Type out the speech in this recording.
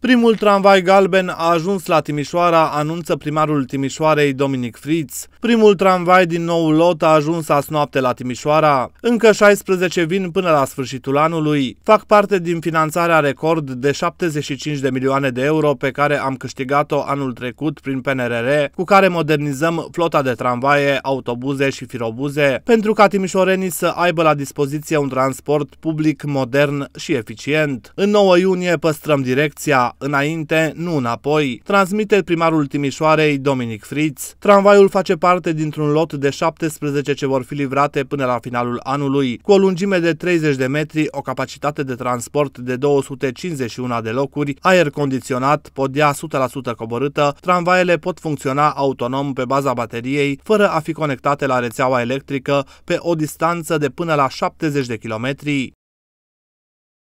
Primul tramvai galben a ajuns la Timișoara, anunță primarul Timișoarei Dominic Fritz. Primul tramvai din nou lot a ajuns azi noapte la Timișoara. Încă 16 vin până la sfârșitul anului. Fac parte din finanțarea record de 75 de milioane de euro pe care am câștigat-o anul trecut prin PNRR, cu care modernizăm flota de tramvaie, autobuze și firobuze, pentru ca timișorenii să aibă la dispoziție un transport public modern și eficient. În 9 iunie păstrăm direcția înainte, nu înapoi, transmite primarul Timișoarei, Dominic Fritz. Tramvaiul face parte dintr-un lot de 17 ce vor fi livrate până la finalul anului, cu o lungime de 30 de metri, o capacitate de transport de 251 de locuri, aer condiționat, podea 100% coborâtă, tramvaiele pot funcționa autonom pe baza bateriei, fără a fi conectate la rețeaua electrică pe o distanță de până la 70 de kilometri.